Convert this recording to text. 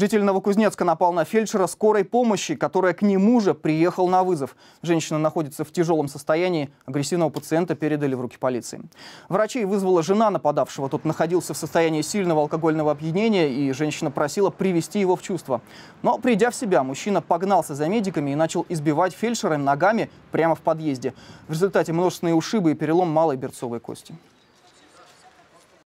Житель Новокузнецка напал на фельдшера скорой помощи, которая к нему же приехал на вызов. Женщина находится в тяжелом состоянии. Агрессивного пациента передали в руки полиции. Врачей вызвала жена нападавшего. Тот находился в состоянии сильного алкогольного опьянения, и женщина просила привести его в чувство. Но, придя в себя, мужчина погнался за медиками и начал избивать фельдшера ногами прямо в подъезде. В результате множественные ушибы и перелом малой берцовой кости.